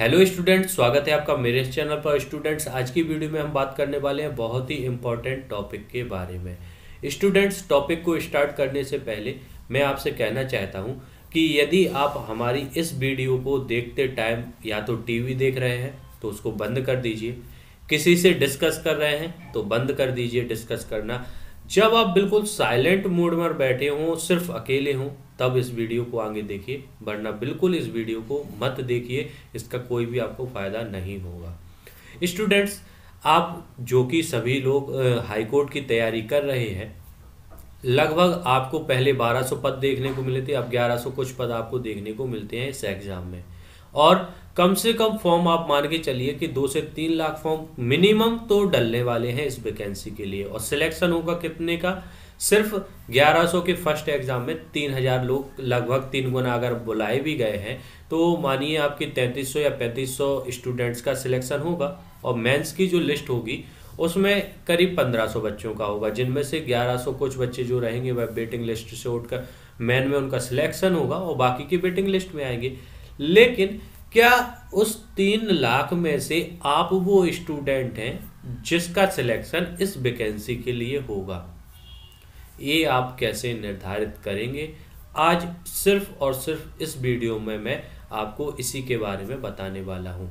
hello students स्वागत है आपका मेरे चैनल पर स्टूडेंट्स आज की वीडियो में हम बात करने वाले हैं बहुत ही इम्पोर्टेंट टॉपिक के बारे में स्टूडेंट्स टॉपिक को स्टार्ट करने से पहले मैं आपसे कहना चाहता हूं कि यदि आप हमारी इस वीडियो को देखते टाइम या तो टीवी देख रहे हैं तो उसको बंद कर दीजिए किसी से डिस्कस कर रहे हैं तो बंद कर दीजिए डिस्कस करना जब आप बिल्कुल साइलेंट मोड में बैठे हों सिर्फ अकेले हों तब इस वीडियो को आगे देखिए वरना बिल्कुल इस वीडियो को मत देखिए इसका कोई भी आपको फ़ायदा नहीं होगा स्टूडेंट्स आप जो कि सभी लोग हाईकोर्ट की तैयारी कर रहे हैं लगभग आपको पहले 1200 पद देखने को मिले थे अब 1100 कुछ पद आपको देखने को मिलते हैं इस एग्ज़ाम में और कम से कम फॉर्म आप मान के चलिए कि दो से तीन लाख फॉर्म मिनिमम तो डलने वाले हैं इस वैकेंसी के लिए और सिलेक्शन होगा कितने का सिर्फ 1100 के फर्स्ट एग्ज़ाम में 3000 लोग लगभग तीन गुना अगर बुलाए भी गए हैं तो मानिए आपके 3300 या 3500 स्टूडेंट्स का सिलेक्शन होगा और मेंस की जो लिस्ट होगी उसमें करीब 1500 बच्चों का होगा जिनमें से 1100 कुछ बच्चे जो रहेंगे वह वेटिंग लिस्ट से उठकर मैन में उनका सिलेक्शन होगा और बाकी की वेटिंग लिस्ट में आएंगे लेकिन क्या उस तीन लाख में से आप वो स्टूडेंट हैं जिसका सिलेक्शन इस वैकेंसी के लिए होगा ये आप कैसे निर्धारित करेंगे आज सिर्फ और सिर्फ इस वीडियो में मैं आपको इसी के बारे में बताने वाला हूँ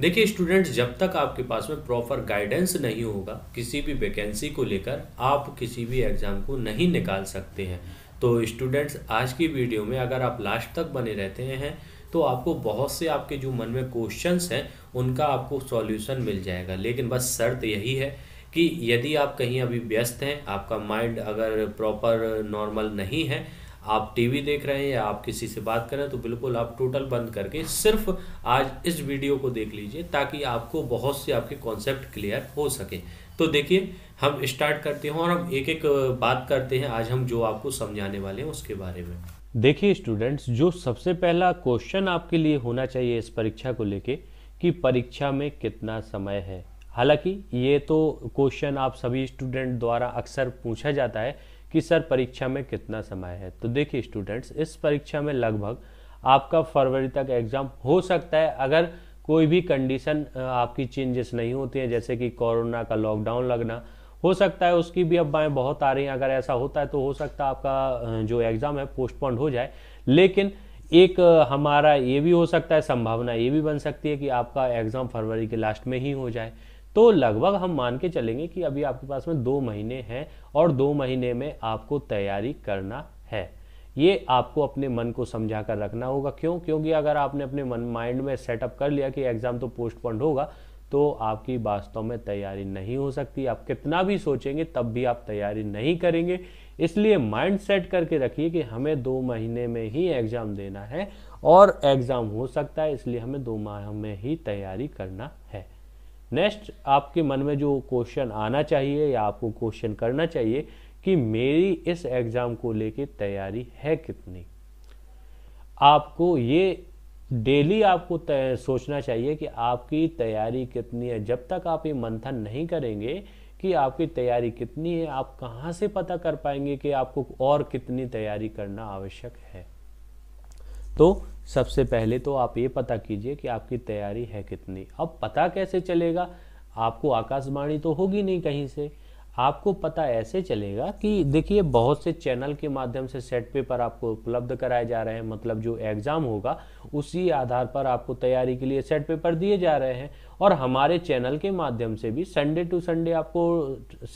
देखिए स्टूडेंट्स जब तक आपके पास में प्रॉपर गाइडेंस नहीं होगा किसी भी वैकेंसी को लेकर आप किसी भी एग्ज़ाम को नहीं निकाल सकते हैं तो स्टूडेंट्स आज की वीडियो में अगर आप लास्ट तक बने रहते हैं तो आपको बहुत से आपके जो मन में क्वेश्चंस हैं उनका आपको सॉल्यूशन मिल जाएगा लेकिन बस शर्त यही है कि यदि आप कहीं अभी व्यस्त हैं आपका माइंड अगर प्रॉपर नॉर्मल नहीं है आप टीवी देख रहे हैं या आप किसी से बात कर रहे हैं तो बिल्कुल आप टोटल बंद करके सिर्फ आज इस वीडियो को देख लीजिए ताकि आपको बहुत से आपके कॉन्सेप्ट क्लियर हो सके तो देखिए हम स्टार्ट करते हैं और हम एक एक बात करते हैं आज हम जो आपको समझाने वाले हैं उसके बारे में देखिए स्टूडेंट्स जो सबसे पहला क्वेश्चन आपके लिए होना चाहिए इस परीक्षा को लेके कि परीक्षा में कितना समय है हालांकि ये तो क्वेश्चन आप सभी स्टूडेंट द्वारा अक्सर पूछा जाता है कि सर परीक्षा में कितना समय है तो देखिए स्टूडेंट्स इस परीक्षा में लगभग आपका फरवरी तक एग्ज़ाम हो सकता है अगर कोई भी कंडीशन आपकी चेंजेस नहीं होती है जैसे कि कोरोना का लॉकडाउन लगना हो सकता है उसकी भी अफवाहें बहुत आ रही हैं अगर ऐसा होता है तो हो सकता है आपका जो एग्ज़ाम है पोस्टपोन हो जाए लेकिन एक हमारा ये भी हो सकता है संभावना ये भी बन सकती है कि आपका एग्ज़ाम फरवरी के लास्ट में ही हो जाए तो लगभग हम मान के चलेंगे कि अभी आपके पास में दो महीने हैं और दो महीने में आपको तैयारी करना है ये आपको अपने मन को समझा कर रखना होगा क्यों क्योंकि अगर आपने अपने मन माइंड में सेटअप कर लिया कि एग्ज़ाम तो पोस्टपोन्ड होगा तो आपकी वास्तव में तैयारी नहीं हो सकती आप कितना भी सोचेंगे तब भी आप तैयारी नहीं करेंगे इसलिए माइंड सेट करके रखिए कि हमें दो महीने में ही एग्ज़ाम देना है और एग्ज़ाम हो सकता है इसलिए हमें दो माह में ही तैयारी करना है नेक्स्ट आपके मन में जो क्वेश्चन आना चाहिए या आपको क्वेश्चन करना चाहिए कि मेरी इस एग्ज़ाम को लेके तैयारी है कितनी आपको ये डेली आपको सोचना चाहिए कि आपकी तैयारी कितनी है जब तक आप ये मंथन नहीं करेंगे कि आपकी तैयारी कितनी है आप कहाँ से पता कर पाएंगे कि आपको और कितनी तैयारी करना आवश्यक है तो सबसे पहले तो आप ये पता कीजिए कि आपकी तैयारी है कितनी अब पता कैसे चलेगा आपको आकाशवाणी तो होगी नहीं कहीं से आपको पता ऐसे चलेगा कि देखिए बहुत से चैनल के माध्यम से सेट पेपर आपको उपलब्ध कराए जा रहे हैं मतलब जो एग्ज़ाम होगा उसी आधार पर आपको तैयारी के लिए सेट पेपर दिए जा रहे हैं और हमारे चैनल के माध्यम से भी संडे टू संडे आपको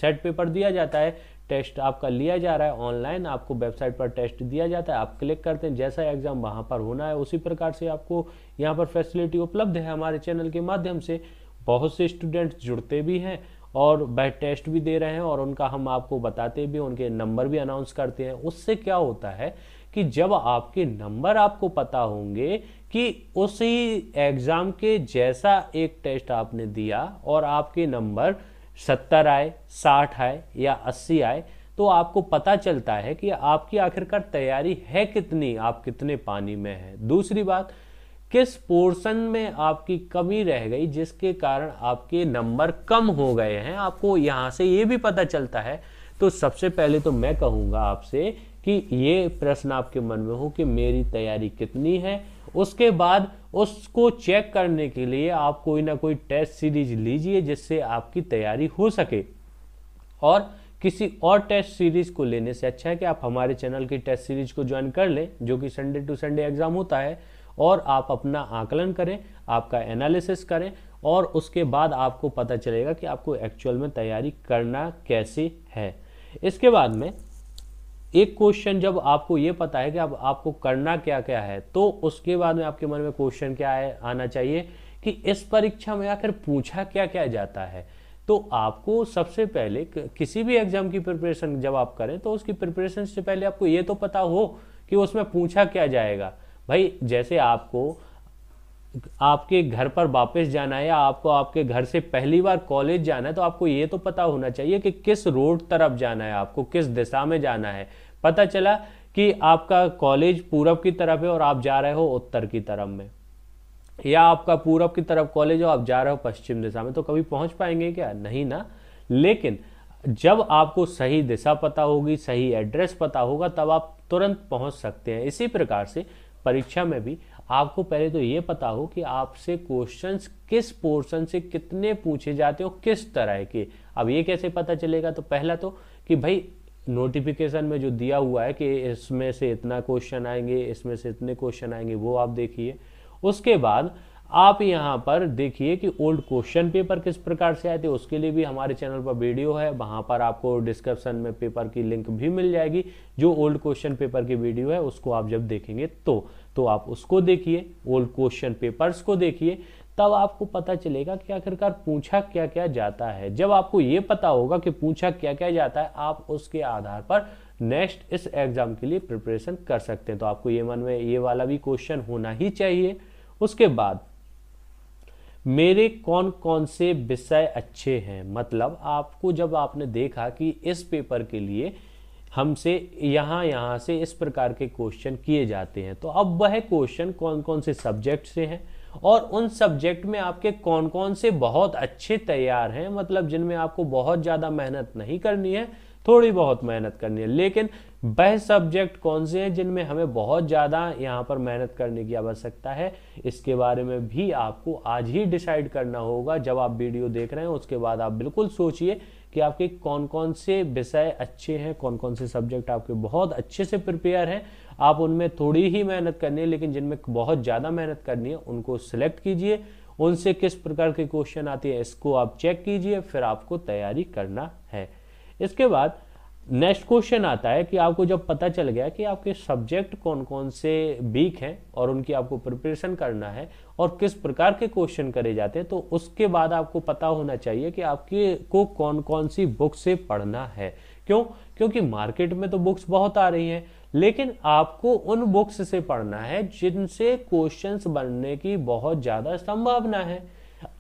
सेट पेपर दिया जाता है टेस्ट आपका लिया जा रहा है ऑनलाइन आपको वेबसाइट पर टेस्ट दिया जाता है आप क्लिक करते हैं जैसा एग्ज़ाम वहाँ पर होना है उसी प्रकार से आपको यहाँ पर फैसिलिटी उपलब्ध है हमारे चैनल के माध्यम से बहुत से स्टूडेंट्स जुड़ते भी हैं और वह टेस्ट भी दे रहे हैं और उनका हम आपको बताते भी उनके नंबर भी अनाउंस करते हैं उससे क्या होता है कि जब आपके नंबर आपको पता होंगे कि उसी एग्ज़ाम के जैसा एक टेस्ट आपने दिया और आपके नंबर सत्तर आए साठ आए या अस्सी आए तो आपको पता चलता है कि आपकी आखिरकार तैयारी है कितनी आप कितने पानी में है दूसरी बात किस पोर्शन में आपकी कमी रह गई जिसके कारण आपके नंबर कम हो गए हैं आपको यहाँ से ये भी पता चलता है तो सबसे पहले तो मैं कहूँगा आपसे कि ये प्रश्न आपके मन में हो कि मेरी तैयारी कितनी है उसके बाद उसको चेक करने के लिए आप कोई ना कोई टेस्ट सीरीज लीजिए जिससे आपकी तैयारी हो सके और किसी और टेस्ट सीरीज को लेने से अच्छा है कि आप हमारे चैनल की टेस्ट सीरीज को ज्वाइन कर लें जो कि संडे टू संडे एग्जाम होता है और आप अपना आकलन करें आपका एनालिसिस करें और उसके बाद आपको पता चलेगा कि आपको एक्चुअल में तैयारी करना कैसे है इसके बाद में एक क्वेश्चन जब आपको ये पता है कि अब आप, आपको करना क्या क्या है तो उसके बाद में आपके मन में क्वेश्चन क्या है आना चाहिए कि इस परीक्षा में आखिर पूछा क्या क्या जाता है तो आपको सबसे पहले किसी भी एग्जाम की प्रिपरेशन जब आप करें तो उसकी प्रिपरेशन से पहले आपको ये तो पता हो कि उसमें पूछा क्या जाएगा भाई जैसे आपको आपके घर पर वापस जाना है या आपको आपके घर से पहली बार कॉलेज जाना है तो आपको ये तो पता होना चाहिए कि किस रोड तरफ जाना है आपको किस दिशा में जाना है पता चला कि आपका कॉलेज पूरब की तरफ है और आप जा रहे हो उत्तर की तरफ में या आपका पूरब की तरफ कॉलेज हो आप जा रहे हो पश्चिम दिशा में तो कभी पहुंच पाएंगे क्या नहीं ना लेकिन जब आपको सही दिशा पता होगी सही एड्रेस पता होगा तब आप तुरंत पहुंच सकते हैं इसी प्रकार से परीक्षा में भी आपको पहले तो ये पता हो कि आपसे क्वेश्चंस किस पोर्शन से कितने पूछे जाते हो किस तरह के अब ये कैसे पता चलेगा तो पहला तो कि भाई नोटिफिकेशन में जो दिया हुआ है कि इसमें से इतना क्वेश्चन आएंगे इसमें से इतने क्वेश्चन आएंगे वो आप देखिए उसके बाद आप यहाँ पर देखिए कि ओल्ड क्वेश्चन पेपर किस प्रकार से आए थे उसके लिए भी हमारे चैनल पर वीडियो है वहाँ पर आपको डिस्क्रिप्शन में पेपर की लिंक भी मिल जाएगी जो ओल्ड क्वेश्चन पेपर की वीडियो है उसको आप जब देखेंगे तो तो आप उसको देखिए ओल्ड क्वेश्चन पेपर्स को देखिए तब आपको पता चलेगा कि आखिरकार पूछा क्या क्या जाता है जब आपको ये पता होगा कि पूछा क्या क्या जाता है आप उसके आधार पर नेक्स्ट इस एग्जाम के लिए प्रिपरेशन कर सकते हैं तो आपको ये मन में ये वाला भी क्वेश्चन होना ही चाहिए उसके बाद मेरे कौन कौन से विषय अच्छे हैं मतलब आपको जब आपने देखा कि इस पेपर के लिए हमसे यहाँ यहाँ से इस प्रकार के क्वेश्चन किए जाते हैं तो अब वह क्वेश्चन कौन कौन से सब्जेक्ट से हैं और उन सब्जेक्ट में आपके कौन कौन से बहुत अच्छे तैयार हैं मतलब जिनमें आपको बहुत ज़्यादा मेहनत नहीं करनी है थोड़ी बहुत मेहनत करनी है लेकिन वह सब्जेक्ट कौन से हैं जिनमें हमें बहुत ज़्यादा यहाँ पर मेहनत करने की आवश्यकता है इसके बारे में भी आपको आज ही डिसाइड करना होगा जब आप वीडियो देख रहे हैं उसके बाद आप बिल्कुल सोचिए कि आपके कौन कौन से विषय अच्छे हैं कौन कौन से सब्जेक्ट आपके बहुत अच्छे से प्रिपेयर हैं आप उनमें थोड़ी ही मेहनत करनी है लेकिन जिनमें बहुत ज़्यादा मेहनत करनी है उनको सिलेक्ट कीजिए उनसे किस प्रकार के क्वेश्चन आते हैं इसको आप चेक कीजिए फिर आपको तैयारी करना है इसके बाद नेक्स्ट क्वेश्चन आता है कि आपको जब पता चल गया कि आपके सब्जेक्ट कौन कौन से वीक हैं और उनकी आपको प्रिपरेशन करना है और किस प्रकार के क्वेश्चन करे जाते हैं तो उसके बाद आपको पता होना चाहिए कि आपके को कौन कौन सी बुक से पढ़ना है क्यों क्योंकि मार्केट में तो बुक्स बहुत आ रही हैं लेकिन आपको उन बुक्स से पढ़ना है जिनसे क्वेश्चन बनने की बहुत ज़्यादा संभावना है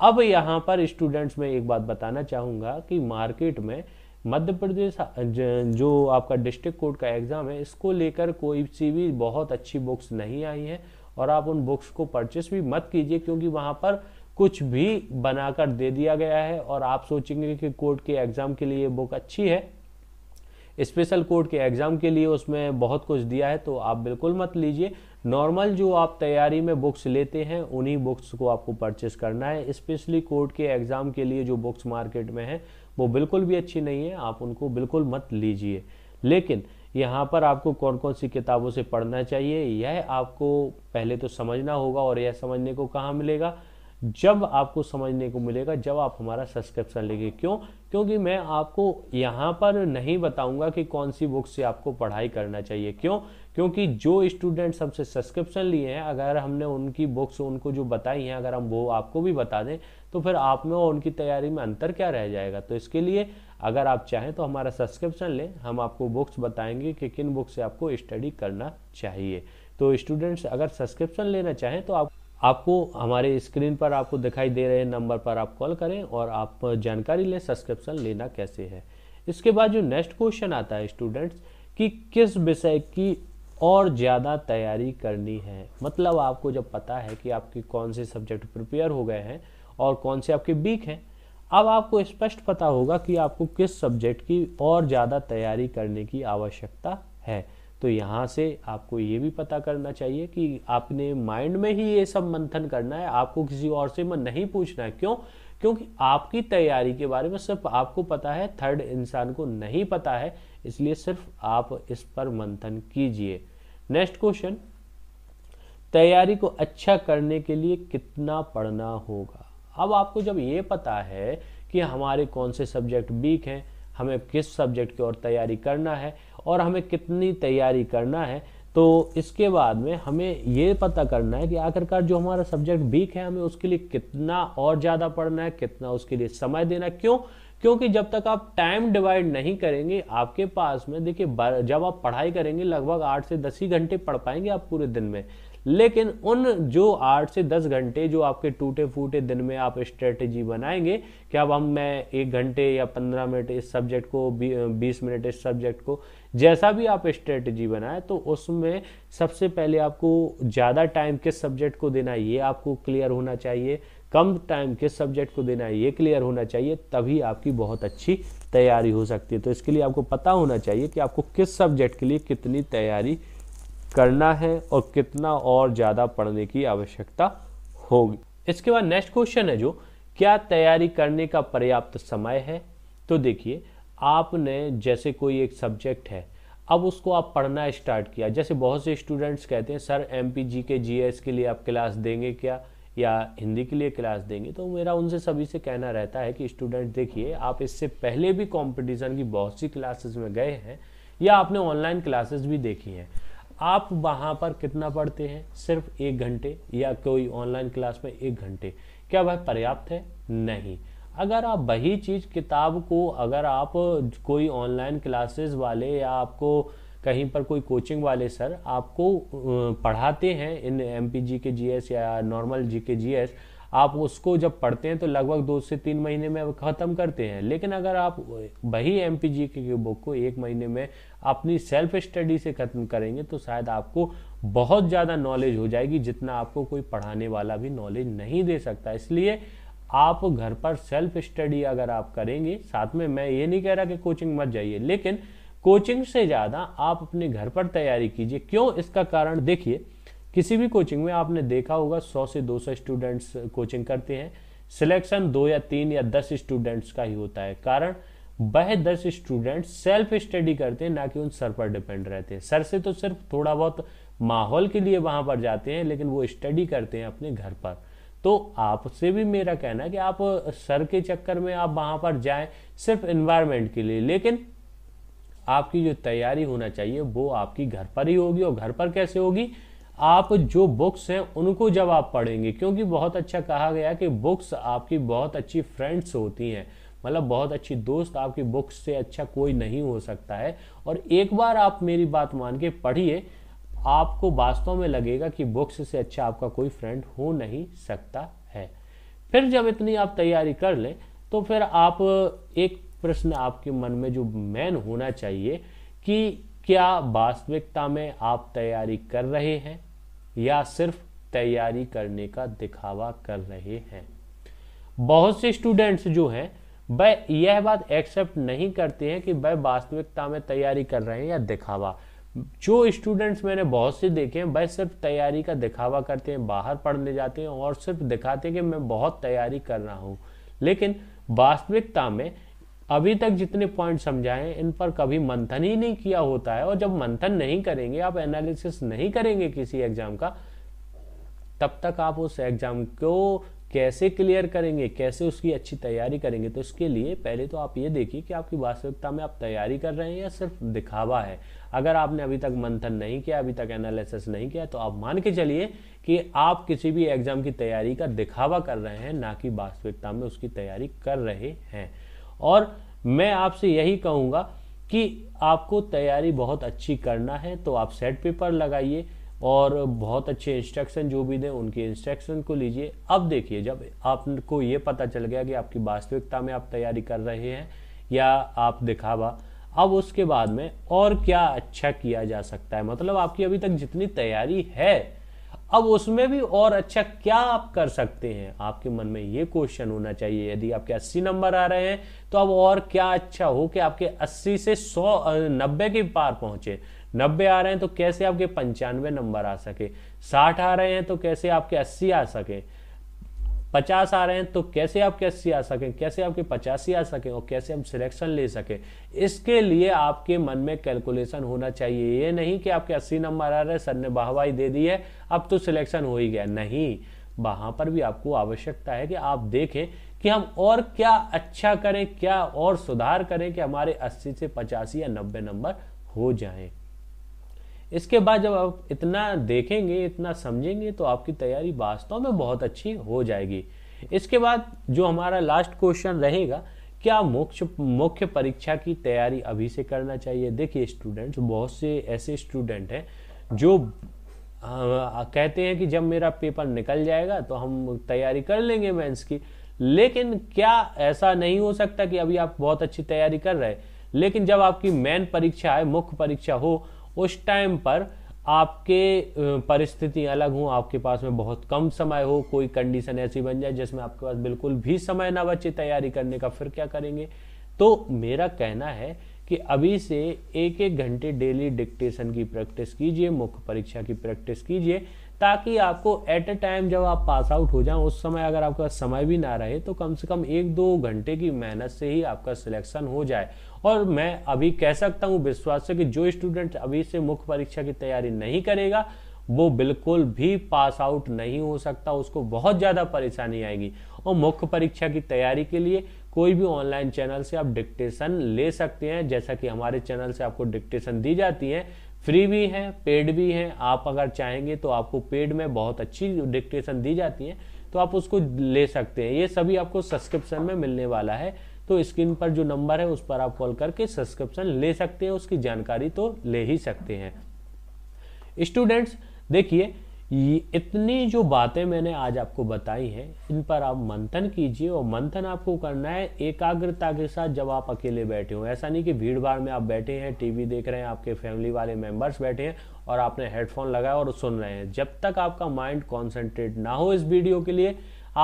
अब यहां पर स्टूडेंट्स में एक बात बताना चाहूंगा कि मार्केट में मध्य प्रदेश जो आपका डिस्ट्रिक्ट कोर्ट का एग्ज़ाम है इसको लेकर कोई सी भी बहुत अच्छी बुक्स नहीं आई हैं और आप उन बुक्स को परचेस भी मत कीजिए क्योंकि वहाँ पर कुछ भी बनाकर दे दिया गया है और आप सोचेंगे कि कोर्ट के एग्ज़ाम के लिए बुक अच्छी है स्पेशल कोर्ट के एग्ज़ाम के लिए उसमें बहुत कुछ दिया है तो आप बिल्कुल मत लीजिए नॉर्मल जो आप तैयारी में बुक्स लेते हैं उन्हीं बुक्स को आपको परचेस करना है स्पेशली कोर्ट के एग्ज़ाम के लिए जो बुक्स मार्केट में हैं वो बिल्कुल भी अच्छी नहीं है आप उनको बिल्कुल मत लीजिए लेकिन यहाँ पर आपको कौन कौन सी किताबों से पढ़ना चाहिए यह आपको पहले तो समझना होगा और यह समझने को कहाँ मिलेगा जब आपको समझने को मिलेगा जब आप हमारा सब्सक्रिप्शन लेंगे क्यों क्योंकि मैं आपको यहाँ पर नहीं बताऊंगा कि कौन सी बुक से आपको पढ़ाई करना चाहिए क्यों क्योंकि जो स्टूडेंट्स हमसे सब्सक्रिप्शन लिए हैं अगर हमने उनकी बुक्स उनको जो बताई हैं अगर हम वो आपको भी बता दें तो फिर आप में और उनकी तैयारी में अंतर क्या रह जाएगा तो इसके लिए अगर आप चाहें तो हमारा सब्सक्रिप्शन लें हम आपको बुक्स बताएंगे कि किन बुक से आपको स्टडी करना चाहिए तो स्टूडेंट्स अगर सब्सक्रिप्शन लेना चाहें तो आप आपको हमारे स्क्रीन पर आपको दिखाई दे रहे नंबर पर आप कॉल करें और आप जानकारी लें सब्सक्रिप्शन लेना कैसे है इसके बाद जो नेक्स्ट क्वेश्चन आता है स्टूडेंट्स कि किस विषय की और ज़्यादा तैयारी करनी है मतलब आपको जब पता है कि आपके कौन से सब्जेक्ट प्रिपेयर हो गए हैं और कौन से आपके वीक हैं अब आपको स्पष्ट पता होगा कि आपको किस सब्जेक्ट की और ज़्यादा तैयारी करने की आवश्यकता है तो यहाँ से आपको ये भी पता करना चाहिए कि आपने माइंड में ही ये सब मंथन करना है आपको किसी और से मन नहीं पूछना है क्यों क्योंकि आपकी तैयारी के बारे में सिर्फ आपको पता है थर्ड इंसान को नहीं पता है इसलिए सिर्फ आप इस पर मंथन कीजिए नेक्स्ट क्वेश्चन तैयारी को अच्छा करने के लिए कितना पढ़ना होगा अब आपको जब ये पता है कि हमारे कौन से सब्जेक्ट वीक हैं हमें किस सब्जेक्ट की ओर तैयारी करना है और हमें कितनी तैयारी करना है तो इसके बाद में हमें ये पता करना है कि आखिरकार जो हमारा सब्जेक्ट वीक है हमें उसके लिए कितना और ज़्यादा पढ़ना है कितना उसके लिए समय देना क्यों क्योंकि जब तक आप टाइम डिवाइड नहीं करेंगे आपके पास में देखिए जब आप पढ़ाई करेंगे लगभग आठ से दस ही घंटे पढ़ पाएंगे आप पूरे दिन में लेकिन उन जो आठ से दस घंटे जो आपके टूटे फूटे दिन में आप स्ट्रेटजी बनाएंगे कि अब हम मैं एक घंटे या पंद्रह मिनट इस सब्जेक्ट को बीस मिनट इस सब्जेक्ट को जैसा भी आप स्ट्रेटजी बनाए तो उसमें सबसे पहले आपको ज़्यादा टाइम किस सब्जेक्ट को देना ये आपको क्लियर होना चाहिए कम टाइम किस सब्जेक्ट को देना है ये क्लियर होना चाहिए तभी आपकी बहुत अच्छी तैयारी हो सकती है तो इसके लिए आपको पता होना चाहिए कि आपको किस सब्जेक्ट के लिए कितनी तैयारी करना है और कितना और ज़्यादा पढ़ने की आवश्यकता होगी इसके बाद नेक्स्ट क्वेश्चन है जो क्या तैयारी करने का पर्याप्त समय है तो देखिए आपने जैसे कोई एक सब्जेक्ट है अब उसको आप पढ़ना स्टार्ट किया जैसे बहुत से स्टूडेंट्स कहते हैं सर एम पी जी के जी एस के लिए आप क्लास देंगे क्या या हिंदी के लिए क्लास देंगे तो मेरा उनसे सभी से कहना रहता है कि स्टूडेंट देखिए आप इससे पहले भी कंपटीशन की बहुत सी क्लासेस में गए हैं या आपने ऑनलाइन क्लासेस भी देखी हैं आप वहाँ पर कितना पढ़ते हैं सिर्फ एक घंटे या कोई ऑनलाइन क्लास में एक घंटे क्या वह पर्याप्त है नहीं अगर आप वही चीज़ किताब को अगर आप कोई ऑनलाइन क्लासेस वाले या आपको कहीं पर कोई कोचिंग वाले सर आपको पढ़ाते हैं इन एम पी जी के जी एस या नॉर्मल जी के जी एस आप उसको जब पढ़ते हैं तो लगभग दो से तीन महीने में ख़त्म करते हैं लेकिन अगर आप वही एम पी की बुक को एक महीने में अपनी सेल्फ स्टडी से ख़त्म करेंगे तो शायद आपको बहुत ज़्यादा नॉलेज हो जाएगी जितना आपको कोई पढ़ाने वाला भी नॉलेज नहीं दे सकता इसलिए आप घर पर सेल्फ स्टडी अगर आप करेंगे साथ में मैं ये नहीं कह रहा कि कोचिंग मत जाइए लेकिन कोचिंग से ज़्यादा आप अपने घर पर तैयारी कीजिए क्यों इसका कारण देखिए किसी भी कोचिंग में आपने देखा होगा 100 से 200 स्टूडेंट्स कोचिंग करते हैं सिलेक्शन दो या तीन या दस स्टूडेंट्स का ही होता है कारण वह दस स्टूडेंट सेल्फ स्टडी करते हैं ना कि उन सर पर डिपेंड रहते हैं सर से तो सिर्फ थोड़ा बहुत माहौल के लिए वहां पर जाते हैं लेकिन वो स्टडी करते हैं अपने घर पर तो आपसे भी मेरा कहना है कि आप सर के चक्कर में आप वहां पर जाएं सिर्फ इन्वायरमेंट के लिए लेकिन आपकी जो तैयारी होना चाहिए वो आपकी घर पर ही होगी और घर पर कैसे होगी आप जो बुक्स हैं उनको जब आप पढ़ेंगे क्योंकि बहुत अच्छा कहा गया कि बुक्स आपकी बहुत अच्छी फ्रेंड्स होती हैं मतलब बहुत अच्छी दोस्त आपकी बुक्स से अच्छा कोई नहीं हो सकता है और एक बार आप मेरी बात मान के पढ़िए आपको वास्तव में लगेगा कि बुक्स से अच्छा आपका कोई फ्रेंड हो नहीं सकता है फिर जब इतनी आप तैयारी कर लें तो फिर आप एक प्रश्न आपके मन में जो मैन होना चाहिए कि क्या वास्तविकता में आप तैयारी कर रहे हैं या सिर्फ तैयारी करने का दिखावा कर रहे हैं बहुत से स्टूडेंट्स जो हैं वह यह बात एक्सेप्ट नहीं करते हैं कि वह वास्तविकता में तैयारी कर रहे हैं या दिखावा जो स्टूडेंट्स मैंने बहुत से देखे हैं वह सिर्फ तैयारी का दिखावा करते हैं बाहर पढ़ने जाते हैं और सिर्फ दिखाते हैं कि मैं बहुत तैयारी कर रहा हूँ लेकिन वास्तविकता में अभी तक जितने पॉइंट समझाए इन पर कभी मंथन ही नहीं किया होता है और जब मंथन नहीं करेंगे आप एनालिसिस नहीं करेंगे किसी एग्जाम का तब तक आप उस एग्जाम को कैसे क्लियर करेंगे कैसे उसकी अच्छी तैयारी करेंगे तो इसके लिए पहले तो आप ये देखिए कि आपकी वास्तविकता में आप तैयारी कर रहे हैं या सिर्फ दिखावा है अगर आपने अभी तक मंथन नहीं किया अभी तक एनालिसिस नहीं किया तो आप मान के चलिए कि आप किसी भी एग्जाम की तैयारी का दिखावा कर रहे हैं ना कि वास्तविकता में उसकी तैयारी कर रहे हैं और मैं आपसे यही कहूँगा कि आपको तैयारी बहुत अच्छी करना है तो आप सेट पेपर लगाइए और बहुत अच्छे इंस्ट्रक्शन जो भी दें उनके इंस्ट्रक्शन को लीजिए अब देखिए जब आपको ये पता चल गया कि आपकी वास्तविकता में आप तैयारी कर रहे हैं या आप दिखावा अब उसके बाद में और क्या अच्छा किया जा सकता है मतलब आपकी अभी तक जितनी तैयारी है अब उसमें भी और अच्छा क्या आप कर सकते हैं आपके मन में ये क्वेश्चन होना चाहिए यदि आपके 80 नंबर आ रहे हैं तो अब और क्या अच्छा हो कि आपके 80 से 100 नब्बे के पार पहुंचे नब्बे आ रहे हैं तो कैसे आपके पंचानवे नंबर आ सके साठ आ रहे हैं तो कैसे आपके अस्सी आ सके पचास आ रहे हैं तो कैसे आप कैसी आ सकें कैसे आपके पचासी आ सकें और कैसे हम सिलेक्शन ले सकें इसके लिए आपके मन में कैलकुलेशन होना चाहिए ये नहीं कि आपके अस्सी नंबर आ रहे हैं सर ने वाहवाही दे दी है अब तो सिलेक्शन हो ही गया नहीं वहाँ पर भी आपको आवश्यकता है कि आप देखें कि हम और क्या अच्छा करें क्या और सुधार करें कि हमारे अस्सी से पचासी या नब्बे नंबर हो जाएं इसके बाद जब आप इतना देखेंगे इतना समझेंगे तो आपकी तैयारी वास्तव में बहुत अच्छी हो जाएगी इसके बाद जो हमारा लास्ट क्वेश्चन रहेगा क्या मुख्य मुख्य परीक्षा की तैयारी अभी से करना चाहिए देखिए स्टूडेंट्स बहुत से ऐसे स्टूडेंट हैं जो आ, कहते हैं कि जब मेरा पेपर निकल जाएगा तो हम तैयारी कर लेंगे मेंस की लेकिन क्या ऐसा नहीं हो सकता कि अभी आप बहुत अच्छी तैयारी कर रहे हैं लेकिन जब आपकी मेन परीक्षा है मुख्य परीक्षा हो उस टाइम पर आपके परिस्थिति अलग हों आपके पास में बहुत कम समय हो कोई कंडीशन ऐसी बन जाए जिसमें आपके पास बिल्कुल भी समय ना बचे तैयारी करने का फिर क्या करेंगे तो मेरा कहना है कि अभी से एक एक घंटे डेली डिक्टेशन की प्रैक्टिस कीजिए मुख्य परीक्षा की प्रैक्टिस कीजिए ताकि आपको एट अ टाइम जब आप पास आउट हो जाए उस समय अगर आपके पास समय भी ना रहे तो कम से कम एक दो घंटे की मेहनत से ही आपका सिलेक्शन हो जाए और मैं अभी कह सकता हूँ विश्वास से कि जो स्टूडेंट अभी से मुख्य परीक्षा की तैयारी नहीं करेगा वो बिल्कुल भी पास आउट नहीं हो सकता उसको बहुत ज़्यादा परेशानी आएगी और मुख्य परीक्षा की तैयारी के लिए कोई भी ऑनलाइन चैनल से आप डिक्टेशन ले सकते हैं जैसा कि हमारे चैनल से आपको डिक्टेशन दी जाती है फ्री भी हैं पेड भी हैं आप अगर चाहेंगे तो आपको पेड में बहुत अच्छी डिक्टेशन दी जाती है तो आप उसको ले सकते हैं ये सभी आपको सब्सक्रिप्शन में मिलने वाला है तो स्क्रीन पर जो नंबर है उस पर आप कॉल करके सब्सक्रिप्शन ले सकते हैं उसकी जानकारी तो ले ही सकते हैं स्टूडेंट्स देखिए इतनी जो बातें मैंने आज आपको बताई हैं इन पर आप मंथन कीजिए और मंथन आपको करना है एकाग्रता के साथ जब आप अकेले बैठे हो ऐसा नहीं कि भीड़ भाड़ में आप बैठे हैं टीवी देख रहे हैं आपके फैमिली वाले मेंबर्स बैठे हैं और आपने हेडफोन लगाया और सुन रहे हैं जब तक आपका माइंड कॉन्सेंट्रेट ना हो इस वीडियो के लिए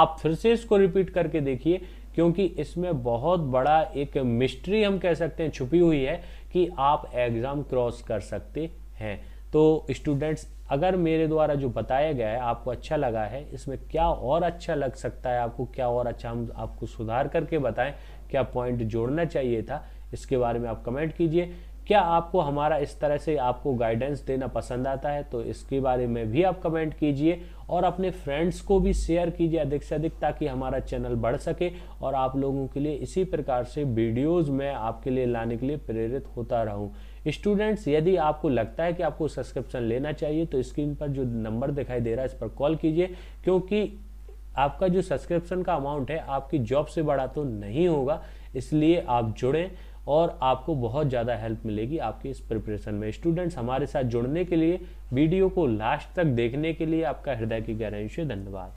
आप फिर से इसको रिपीट करके देखिए क्योंकि इसमें बहुत बड़ा एक मिस्ट्री हम कह सकते हैं छुपी हुई है कि आप एग्ज़ाम क्रॉस कर सकते हैं तो स्टूडेंट्स अगर मेरे द्वारा जो बताया गया है आपको अच्छा लगा है इसमें क्या और अच्छा लग सकता है आपको क्या और अच्छा हम आपको सुधार करके बताएं क्या पॉइंट जोड़ना चाहिए था इसके बारे में आप कमेंट कीजिए क्या आपको हमारा इस तरह से आपको गाइडेंस देना पसंद आता है तो इसके बारे में भी आप कमेंट कीजिए और अपने फ्रेंड्स को भी शेयर कीजिए अधिक से अधिक ताकि हमारा चैनल बढ़ सके और आप लोगों के लिए इसी प्रकार से वीडियोज़ मैं आपके लिए लाने के लिए प्रेरित होता रहूँ स्टूडेंट्स यदि आपको लगता है कि आपको सब्सक्रिप्शन लेना चाहिए तो स्क्रीन पर जो नंबर दिखाई दे रहा है इस पर कॉल कीजिए क्योंकि आपका जो सब्सक्रिप्शन का अमाउंट है आपकी जॉब से बड़ा तो नहीं होगा इसलिए आप जुड़ें और आपको बहुत ज़्यादा हेल्प मिलेगी आपके इस प्रिपरेशन में स्टूडेंट्स हमारे साथ जुड़ने के लिए वीडियो को लास्ट तक देखने के लिए आपका हृदय की गहराई से धन्यवाद